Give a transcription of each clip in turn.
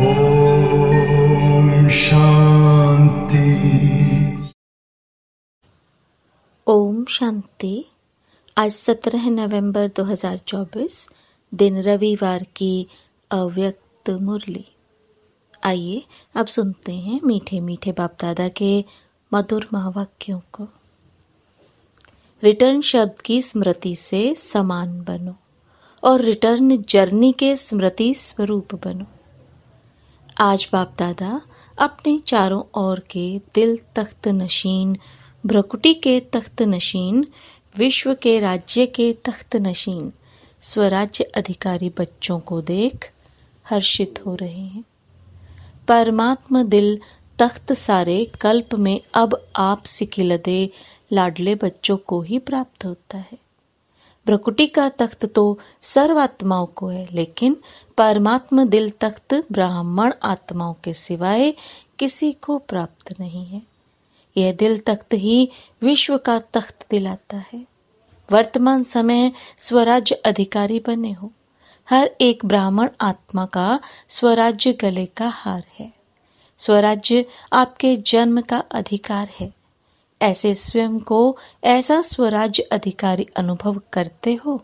ओम शांति ओम शांति आज 17 नवंबर 2024 दिन रविवार की अव्यक्त मुरली आइए अब सुनते हैं मीठे मीठे बाप दादा के मधुर महावाक्यों को रिटर्न शब्द की स्मृति से समान बनो और रिटर्न जर्नी के स्मृति स्वरूप बनो आज बाप दादा अपने चारों ओर के दिल तख्त नशीन भ्रकुटी के तख्त नशीन विश्व के राज्य के तख्त नशीन स्वराज्य अधिकारी बच्चों को देख हर्षित हो रहे हैं परमात्मा दिल तख्त सारे कल्प में अब आप सिखिलदे लाडले बच्चों को ही प्राप्त होता है प्रकुटी का तख्त तो सर्व आत्माओं को है लेकिन परमात्मा दिल तख्त ब्राह्मण आत्माओं के सिवाय किसी को प्राप्त नहीं है यह दिल तख्त ही विश्व का तख्त दिलाता है वर्तमान समय स्वराज्य अधिकारी बने हो हर एक ब्राह्मण आत्मा का स्वराज्य गले का हार है स्वराज्य आपके जन्म का अधिकार है ऐसे स्वयं को ऐसा स्वराज्य अधिकारी अनुभव करते हो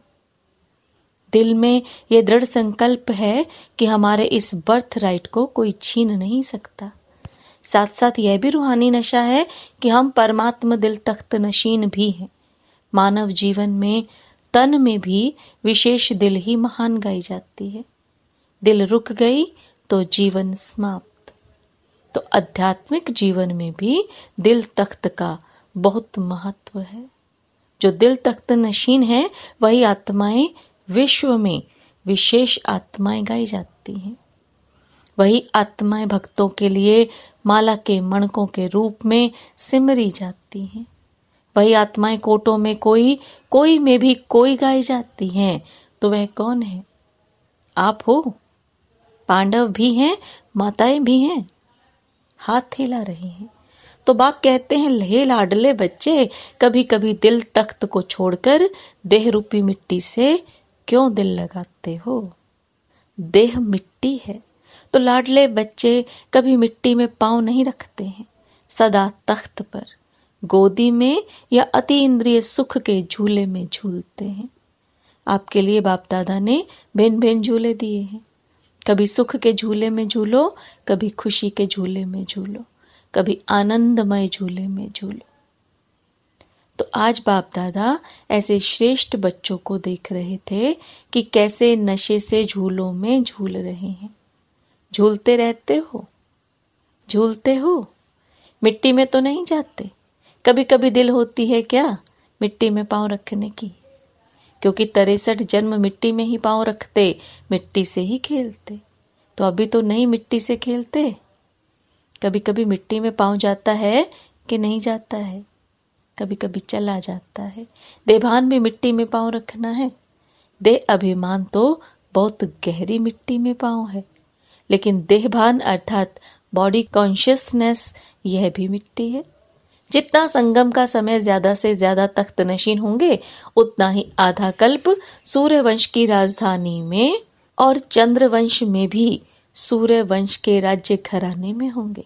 दिल में यह दृढ़ संकल्प है कि हमारे इस बर्थ राइट को कोई छीन नहीं सकता साथ साथ यह भी रूहानी नशा है कि हम परमात्म दिल तख्त नशीन भी हैं मानव जीवन में तन में भी विशेष दिल ही महान गाई जाती है दिल रुक गई तो जीवन समाप्त तो आध्यात्मिक जीवन में भी दिल तख्त का बहुत महत्व है जो दिल तख्त नशीन है वही आत्माएं विश्व में विशेष आत्माएं गाई जाती हैं वही आत्माएं भक्तों के लिए माला के मणकों के रूप में सिमरी जाती हैं वही आत्माएं कोटों में कोई कोई में भी कोई गाई जाती हैं तो वह कौन है आप हो पांडव भी हैं माताएं भी हैं हाथ हिला रहे हैं तो बाप कहते हैं लहे लाडले बच्चे कभी कभी दिल तख्त को छोड़कर देह रूपी मिट्टी से क्यों दिल लगाते हो देह मिट्टी है तो लाडले बच्चे कभी मिट्टी में पांव नहीं रखते हैं सदा तख्त पर गोदी में या अति इंद्रिय सुख के झूले में झूलते हैं आपके लिए बाप दादा ने भिन्न भिन्न झूले दिए हैं कभी सुख के झूले में झूलो कभी खुशी के झूले में झूलो कभी आनंदमय झूले में झूलो तो आज बाप दादा ऐसे श्रेष्ठ बच्चों को देख रहे थे कि कैसे नशे से झूलों में झूल रहे हैं झूलते रहते हो झूलते हो मिट्टी में तो नहीं जाते कभी कभी दिल होती है क्या मिट्टी में पांव रखने की क्योंकि तिरसठ जन्म मिट्टी में ही पांव रखते मिट्टी से ही खेलते तो अभी तो नहीं मिट्टी से खेलते कभी कभी मिट्टी में पाँव जाता है कि नहीं जाता है कभी कभी चला जाता है देभान भी मिट्टी में पाँव रखना है देह अभिमान तो बहुत गहरी मिट्टी में पाँव है लेकिन देहभान अर्थात बॉडी कॉन्शियसनेस यह भी मिट्टी है जितना संगम का समय ज्यादा से ज्यादा तख्त नशीन होंगे उतना ही आधा कल्प सूर्यवंश की राजधानी में और चंद्रवंश में भी सूर्य वंश के राज्य घराने में होंगे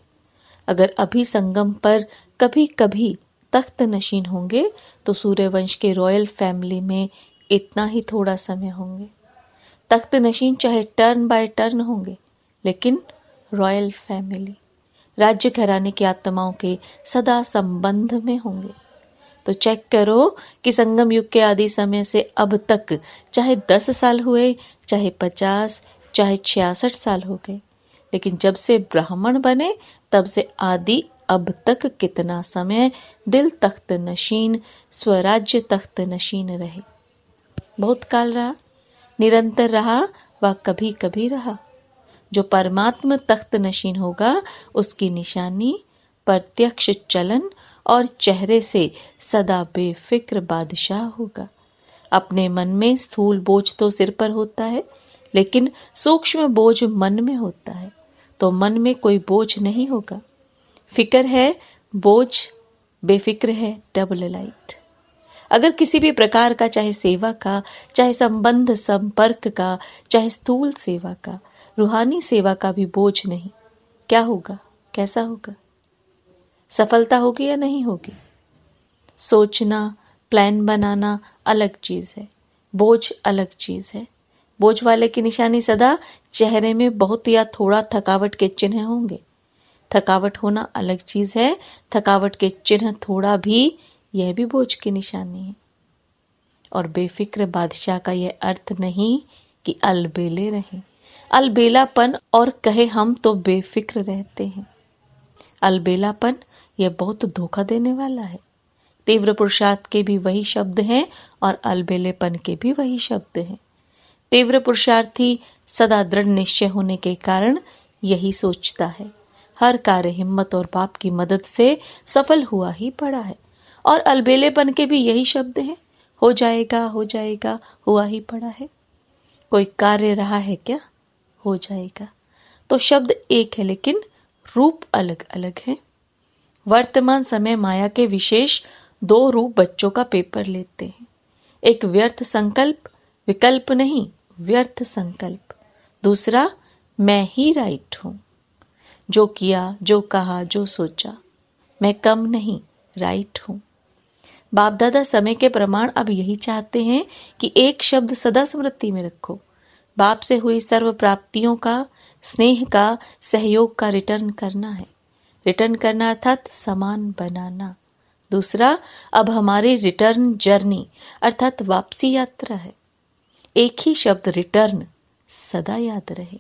अगर अभी संगम पर कभी कभी तख्त नशीन होंगे तो सूर्यवंश के रॉयल फैमिली में इतना ही थोड़ा समय होंगे तख्त नशीन चाहे टर्न बाय टर्न होंगे लेकिन रॉयल फैमिली राज्य घराने की आत्माओं के सदा संबंध में होंगे तो चेक करो कि संगम युग के आदि समय से अब तक चाहे दस साल हुए चाहे पचास चाहे छियासठ साल हो गए लेकिन जब से ब्राह्मण बने तब से आदि अब तक कितना समय दिल तख्त नशीन स्वराज्य तख्त नशीन रहे बहुत काल रहा निरंतर रहा व कभी कभी रहा जो परमात्म तख्त नशीन होगा उसकी निशानी प्रत्यक्ष चलन और चेहरे से सदा बेफिक्र बादशाह होगा अपने मन में स्थूल बोझ तो सिर पर होता है लेकिन सूक्ष्म बोझ मन में होता है तो मन में कोई बोझ नहीं होगा फिक्र है बोझ बेफिक्र है डबल लाइट अगर किसी भी प्रकार का चाहे सेवा का चाहे संबंध संपर्क का चाहे स्थूल सेवा का रूहानी सेवा का भी बोझ नहीं क्या होगा कैसा होगा सफलता होगी या नहीं होगी सोचना प्लान बनाना अलग चीज़ है बोझ अलग चीज़ है बोझ वाले की निशानी सदा चेहरे में बहुत या थोड़ा थकावट के चिन्ह होंगे थकावट होना अलग चीज़ है थकावट के चिन्ह थोड़ा भी यह भी बोझ की निशानी है और बेफिक्र बादशाह का यह अर्थ नहीं कि अलबेले रहें अलबेलापन और कहे हम तो बेफिक्र रहते हैं अलबेलापन यह बहुत धोखा देने वाला है तीव्र पुरुषार्थ के भी वही शब्द हैं और अलबेलेपन के भी वही शब्द हैं तीव्र पुरुषार्थी सदा दृढ़ निश्चय होने के कारण यही सोचता है हर कार्य हिम्मत और पाप की मदद से सफल हुआ ही पड़ा है और अलबेलेपन के भी यही शब्द हैं हो जाएगा हो जाएगा हुआ ही पड़ा है कोई कार्य रहा है क्या हो जाएगा तो शब्द एक है लेकिन रूप अलग अलग है वर्तमान समय माया के विशेष दो रूप बच्चों का पेपर लेते हैं एक व्यर्थ संकल्प विकल्प नहीं व्यर्थ संकल्प दूसरा मैं ही राइट हूं जो किया जो कहा जो सोचा मैं कम नहीं राइट हूं बाप दादा समय के प्रमाण अब यही चाहते हैं कि एक शब्द सदा स्मृति में रखो बाप से हुई सर्व प्राप्तियों का स्नेह का सहयोग का रिटर्न करना है रिटर्न करना अर्थात समान बनाना दूसरा अब हमारी रिटर्न जर्नी अर्थात वापसी यात्रा है एक ही शब्द रिटर्न सदा याद रहे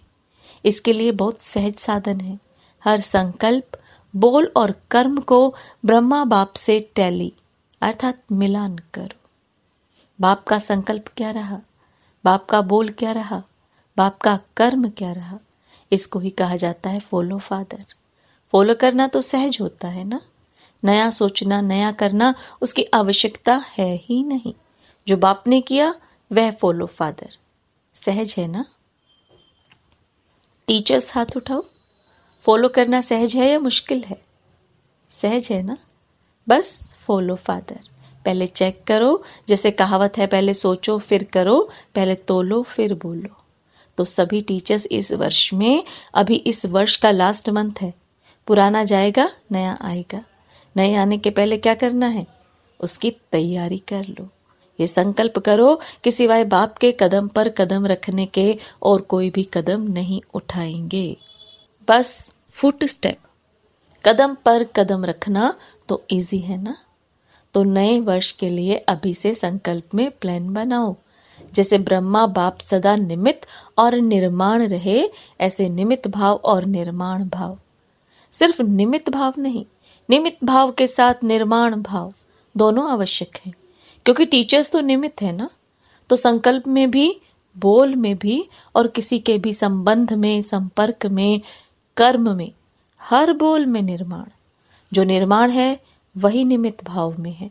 इसके लिए बहुत सहज साधन है हर संकल्प बोल और कर्म को ब्रह्मा बाप से टैली अर्थात मिलान करो बाप का संकल्प क्या रहा बाप का बोल क्या रहा बाप का कर्म क्या रहा इसको ही कहा जाता है फॉलो फादर फॉलो करना तो सहज होता है ना नया सोचना नया करना उसकी आवश्यकता है ही नहीं जो बाप ने किया वह फॉलो फादर सहज है ना टीचर्स हाथ उठाओ फॉलो करना सहज है या मुश्किल है सहज है ना बस फॉलो फादर पहले चेक करो जैसे कहावत है पहले सोचो फिर करो पहले तोलो फिर बोलो तो सभी टीचर्स इस वर्ष में अभी इस वर्ष का लास्ट मंथ है पुराना जाएगा नया आएगा नए आने के पहले क्या करना है उसकी तैयारी कर लो ये संकल्प करो कि सिवाय बाप के कदम पर कदम रखने के और कोई भी कदम नहीं उठाएंगे बस फुट स्टेप कदम पर कदम रखना तो इजी है ना तो नए वर्ष के लिए अभी से संकल्प में प्लान बनाओ जैसे ब्रह्मा बाप सदा निमित और निर्माण रहे ऐसे निमित भाव और निर्माण भाव सिर्फ निमित भाव नहीं निमित भाव के साथ निर्माण भाव दोनों आवश्यक हैं क्योंकि टीचर्स तो निमित है ना तो संकल्प में भी बोल में भी और किसी के भी संबंध में संपर्क में कर्म में हर बोल में निर्माण जो निर्माण है वही निमित्त भाव में है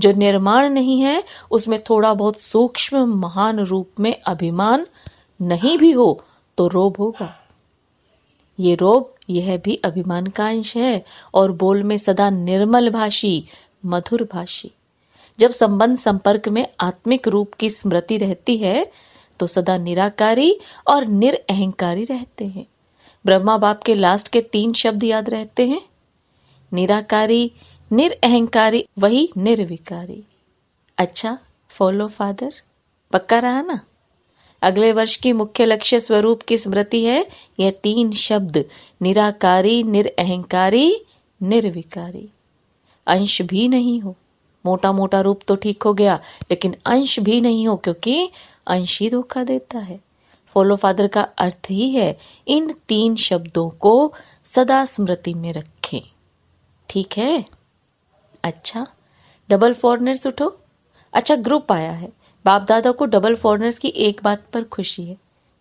जो निर्माण नहीं है उसमें थोड़ा बहुत सूक्ष्म महान रूप में अभिमान नहीं भी हो तो रोब होगा ये रोब यह भी अभिमान का अंश है और बोल में सदा निर्मल भाषी मधुर भाषी जब संबंध संपर्क में आत्मिक रूप की स्मृति रहती है तो सदा निराकारी और निरअहकारी रहते हैं ब्रह्मा बाप के लास्ट के तीन शब्द याद रहते हैं निराकारी निरअहकारी वही निर्विकारी अच्छा फॉलो फादर पक्का रहा ना अगले वर्ष की मुख्य लक्ष्य स्वरूप की स्मृति है यह तीन शब्द निराकारी निरअहकारी निर्विकारी अंश भी नहीं हो मोटा मोटा रूप तो ठीक हो गया लेकिन अंश भी नहीं हो क्योंकि अंश ही धोखा देता है फॉलो फादर का अर्थ ही है इन तीन शब्दों को सदा स्मृति में रखें ठीक है अच्छा डबल फॉरनर्स उठो अच्छा ग्रुप आया है बाप दादा को डबल फॉरनर्स की एक बात पर खुशी है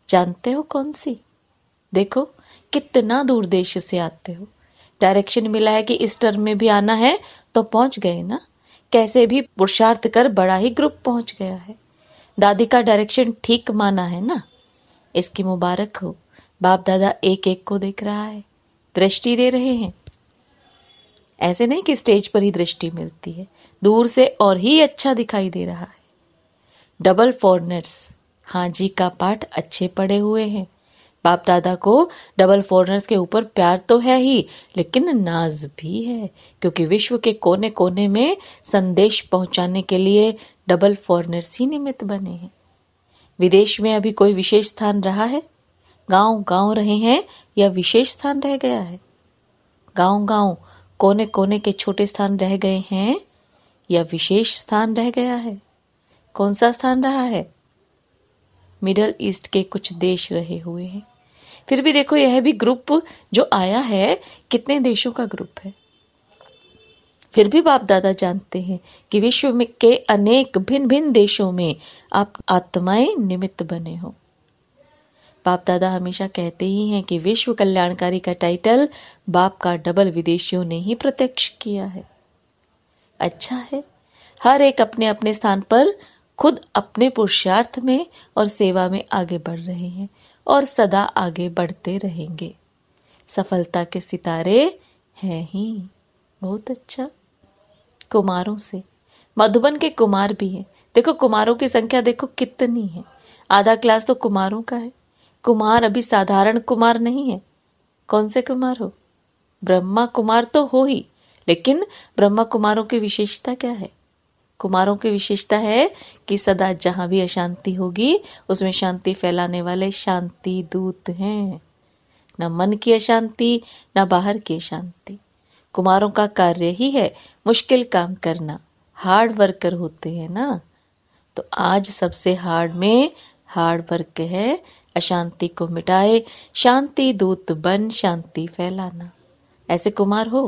जानते हो कौन सी देखो कितना दूर देश से आते हो डायरेक्शन मिला है कि इस टर्म में भी आना है तो पहुंच गए ना कैसे भी पुरुषार्थ कर बड़ा ही ग्रुप पहुंच गया है दादी का डायरेक्शन ठीक माना है ना इसकी मुबारक हो बाप दादा एक एक को देख रहा है दृष्टि दे रहे हैं ऐसे नहीं कि स्टेज पर ही दृष्टि मिलती है दूर से और ही अच्छा दिखाई दे रहा है डबल फॉरनर्स हाँ जी का पाठ अच्छे पड़े हुए हैं बाप दादा को डबल फॉरनर्स के ऊपर प्यार तो है ही लेकिन नाज भी है क्योंकि विश्व के कोने कोने में संदेश पहुंचाने के लिए डबल फॉरनर्स ही निमित्त बने हैं विदेश में अभी कोई विशेष स्थान रहा है गांव गांव रहे हैं या विशेष स्थान रह गया है गांव गांव कोने कोने के छोटे स्थान रह गए हैं या विशेष स्थान रह गया है कौन सा स्थान रहा है मिडल ईस्ट के कुछ देश रहे हुए हैं फिर भी देखो यह भी ग्रुप जो आया है कितने देशों का ग्रुप है फिर भी बाप दादा जानते हैं कि विश्व में के अनेक भिन्न भिन्न देशों में आप आत्माएं निमित्त बने हो बाप दादा हमेशा कहते ही हैं कि विश्व कल्याणकारी का टाइटल बाप का डबल विदेशियों ने ही प्रत्यक्ष किया है अच्छा है हर एक अपने अपने स्थान पर खुद अपने पुरुषार्थ में और सेवा में आगे बढ़ रहे हैं और सदा आगे बढ़ते रहेंगे सफलता के सितारे हैं ही बहुत अच्छा कुमारों से मधुबन के कुमार भी हैं देखो कुमारों की संख्या देखो कितनी है आधा क्लास तो कुमारों का है कुमार अभी साधारण कुमार नहीं है कौन से कुमार हो ब्रह्मा कुमार तो हो ही लेकिन ब्रह्मा कुमारों की विशेषता क्या है कुमारों की विशेषता है कि सदा जहां भी अशांति होगी उसमें शांति फैलाने वाले शांति दूत हैं न मन की अशांति न बाहर की अशांति कुमारों का कार्य ही है मुश्किल काम करना हार्ड वर्कर होते हैं ना तो आज सबसे हार्ड में हार्ड वर्क है अशांति को मिटाए शांति दूत बन शांति फैलाना ऐसे कुमार हो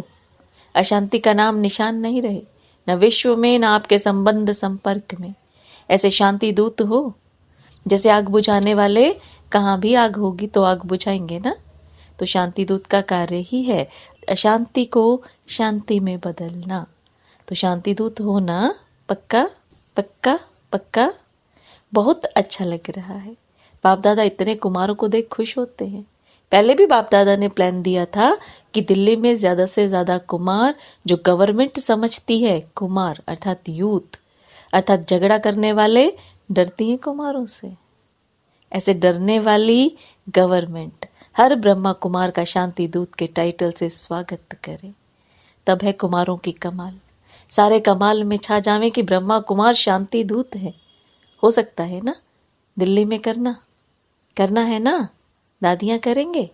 अशांति का नाम निशान नहीं रहे न विश्व में न आपके संबंध संपर्क में ऐसे शांति दूत हो जैसे आग बुझाने वाले कहाँ भी आग होगी तो आग बुझाएंगे ना तो शांति दूत का कार्य ही है अशांति को शांति में बदलना तो शांति दूत होना पक्का पक्का पक्का बहुत अच्छा लग रहा है बाप दादा इतने कुमारों को देख खुश होते हैं पहले भी बाप दादा ने प्लान दिया था कि दिल्ली में ज्यादा से ज्यादा कुमार जो गवर्नमेंट समझती है कुमार अर्थात यूथ अर्थात झगड़ा करने वाले डरती हैं कुमारों से ऐसे डरने वाली गवर्नमेंट हर ब्रह्मा कुमार का शांति दूत के टाइटल से स्वागत करे तब है कुमारों की कमाल सारे कमाल में छा जावे कि ब्रह्मा कुमार शांति दूत है हो सकता है ना दिल्ली में करना करना है ना दादियां करेंगे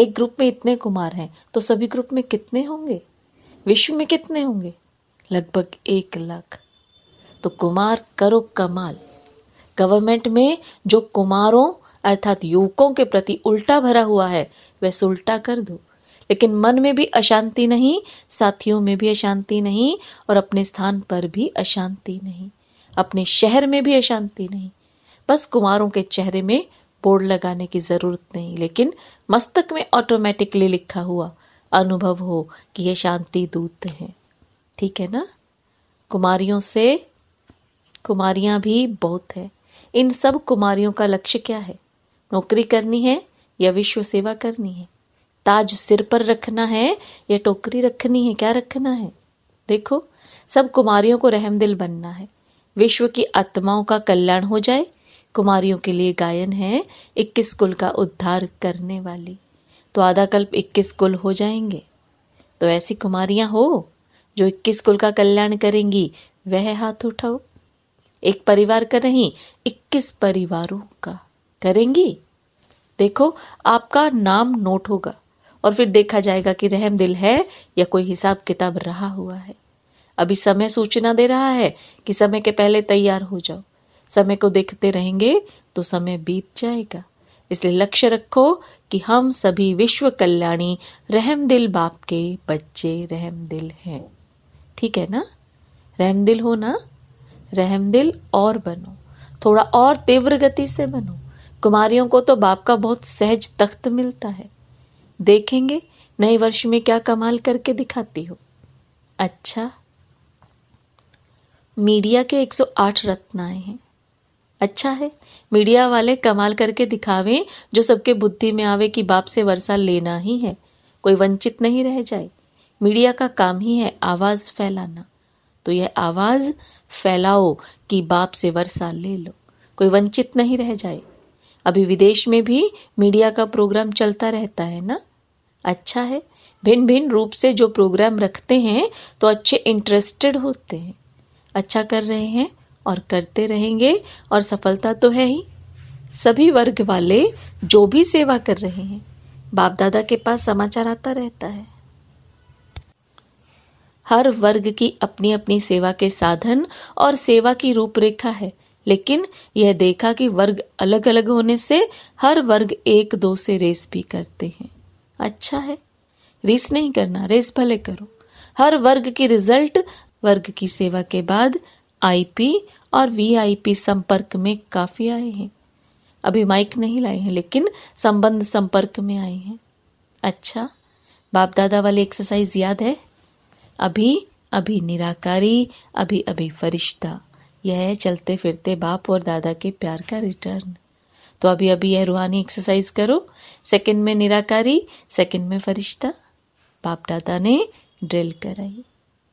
एक ग्रुप में इतने कुमार हैं तो सभी ग्रुप में कितने होंगे विश्व में कितने होंगे लगभग एक लाख तो कुमार करो कमाल गवर्नमेंट में जो कुमारों अर्थात युवकों के प्रति उल्टा भरा हुआ है वैसे उल्टा कर दो लेकिन मन में भी अशांति नहीं साथियों में भी अशांति नहीं और अपने स्थान पर भी अशांति नहीं अपने शहर में भी अशांति नहीं बस कुमारों के चेहरे में बोर्ड लगाने की जरूरत नहीं लेकिन मस्तक में ऑटोमेटिकली लिखा हुआ अनुभव हो कि ये शांति दूत हैं ठीक है ना कुमारियों से कुमारियां भी बहुत है इन सब कुमारियों का लक्ष्य क्या है नौकरी करनी है या विश्व सेवा करनी है ताज सिर पर रखना है या टोकरी रखनी है क्या रखना है देखो सब कुमारियों को रहम दिल बनना है विश्व की आत्माओं का कल्याण हो जाए कुमारियों के लिए गायन है इक्कीस कुल का उद्धार करने वाली तो आधा कल्प इक्कीस कुल हो जाएंगे तो ऐसी कुमारियां हो जो इक्कीस कुल का कल्याण करेंगी वह हाथ उठाओ एक परिवार का नहीं इक्कीस परिवारों का करेंगी देखो आपका नाम नोट होगा और फिर देखा जाएगा कि रहम दिल है या कोई हिसाब किताब रहा हुआ है अभी समय सूचना दे रहा है कि समय के पहले तैयार हो जाओ समय को देखते रहेंगे तो समय बीत जाएगा इसलिए लक्ष्य रखो कि हम सभी विश्व कल्याणी रहम दिल बाप के बच्चे रहम दिल हैं ठीक है ना रहम दिल हो ना रहम दिल और बनो थोड़ा और तीव्र गति से बनो कुमारियों को तो बाप का बहुत सहज तख्त मिलता है देखेंगे नए वर्ष में क्या कमाल करके दिखाती हो अच्छा मीडिया के 108 रत्न आए हैं अच्छा है मीडिया वाले कमाल करके दिखावे जो सबके बुद्धि में आवे कि बाप से वर्षा लेना ही है कोई वंचित नहीं रह जाए मीडिया का काम ही है आवाज फैलाना तो यह आवाज फैलाओ कि बाप से वर्षा ले लो कोई वंचित नहीं रह जाए अभी विदेश में भी मीडिया का प्रोग्राम चलता रहता है ना अच्छा है भिन्न भिन्न रूप से जो प्रोग्राम रखते हैं तो अच्छे इंटरेस्टेड होते हैं अच्छा कर रहे हैं और करते रहेंगे और सफलता तो है ही सभी वर्ग वाले जो भी सेवा कर रहे हैं बाप दादा के पास समाचार आता रहता है हर वर्ग की अपनी अपनी सेवा के साधन और सेवा की रूपरेखा है लेकिन यह देखा कि वर्ग अलग अलग होने से हर वर्ग एक दो से रेस भी करते हैं अच्छा है रेस नहीं करना रेस भले करो हर वर्ग की रिजल्ट वर्ग की सेवा के बाद आईपी और वीआईपी संपर्क में काफी आए हैं अभी माइक नहीं लाए हैं लेकिन संबंध संपर्क में आए हैं अच्छा बाप दादा वाली एक्सरसाइज याद है अभी अभी निराकारी अभी अभी फरिश्ता यह है चलते फिरते बाप और दादा के प्यार का रिटर्न तो अभी अभी यह रूहानी एक्सरसाइज करो सेकंड में निराकारी सेकंड में फरिश्ता बाप दादा ने ड्रिल कराई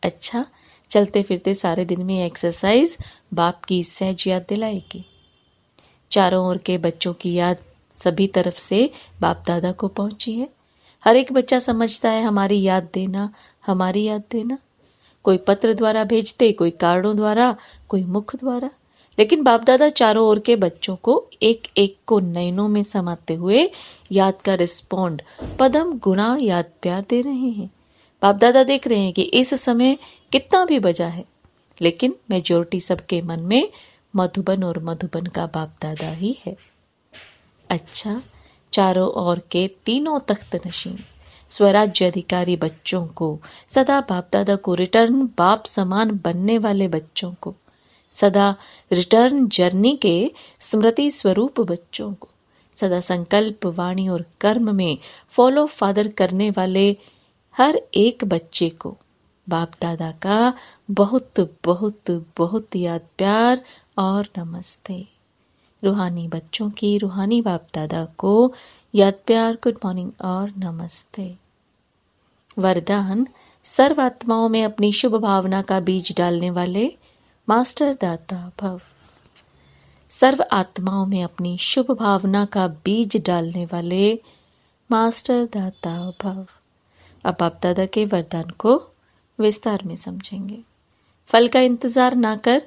अच्छा चलते फिरते सारे दिन में एक्सरसाइज बाप की सहज याद दिलाएगी चारों ओर के बच्चों की याद सभी तरफ से बाप दादा को पहुंची है हर एक बच्चा समझता है हमारी याद देना हमारी याद देना कोई पत्र द्वारा भेजते कोई कार्डों द्वारा कोई मुख द्वारा लेकिन बाप दादा चारों ओर के बच्चों को एक एक को नयनों में समाते हुए याद का रिस्पोंड पदम गुणा याद प्यार दे रहे हैं बाप दादा देख रहे हैं कि इस समय कितना भी बजा है लेकिन मेजोरिटी सबके मन में मधुबन और मधुबन का बाप दादा ही है अच्छा चारों ओर के तीनों तख्त नशीन स्वराज्य अधिकारी बच्चों को सदा बाप दादा को रिटर्न बाप समान बनने वाले बच्चों को सदा रिटर्न जर्नी के स्मृति स्वरूप बच्चों को सदा संकल्प वाणी और कर्म में फॉलो फादर करने वाले हर एक बच्चे को बाप दादा का बहुत बहुत बहुत याद प्यार और नमस्ते रूहानी बच्चों की रूहानी बाप दादा को याद प्यार गुड मॉर्निंग और नमस्ते वरदान सर्व आत्माओं में अपनी शुभ भावना का बीज डालने वाले मास्टर दाता भव सर्व आत्माओं में अपनी शुभ भावना का बीज डालने वाले मास्टर दाता भव अब आप दादा के वरदान को विस्तार में समझेंगे फल का इंतजार ना कर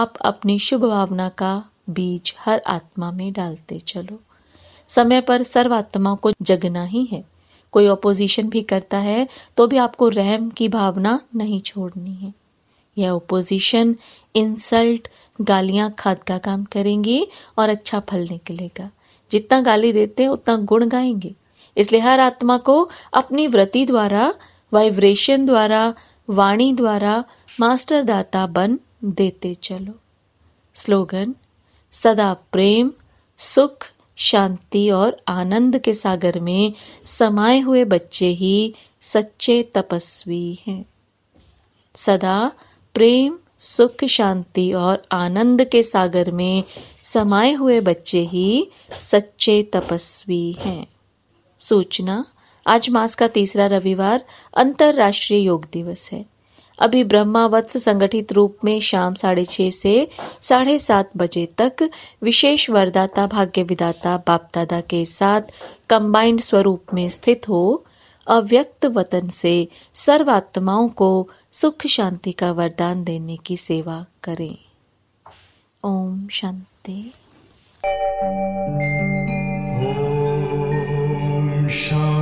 आप अपनी शुभ भावना का बीज हर आत्मा में डालते चलो समय पर सर्व आत्माओं को जगना ही है कोई ओपोजिशन भी करता है तो भी आपको रहम की भावना नहीं छोड़नी है यह ओपोजिशन इंसल्ट गालियां खाद का काम करेंगी और अच्छा फल निकलेगा जितना गाली देते हैं उतना गुण गाएंगे इसलिए हर आत्मा को अपनी व्रति द्वारा वाइब्रेशन द्वारा वाणी द्वारा मास्टर दाता बन देते चलो स्लोगन सदा प्रेम सुख शांति और आनंद के सागर में समाये हुए बच्चे ही सच्चे तपस्वी हैं सदा प्रेम सुख शांति और आनंद के सागर में समाये हुए बच्चे ही सच्चे तपस्वी हैं सूचना आज मास का तीसरा रविवार अंतर्राष्ट्रीय योग दिवस है अभी ब्रह्मावत्स संगठित रूप में शाम साढ़े छह से साढ़े सात बजे तक विशेष वरदाता भाग्य विदाता बाप दादा के साथ कंबाइंड स्वरूप में स्थित हो अव्यक्त वतन से सर्वात्माओं को सुख शांति का वरदान देने की सेवा करें ओम शांति shine.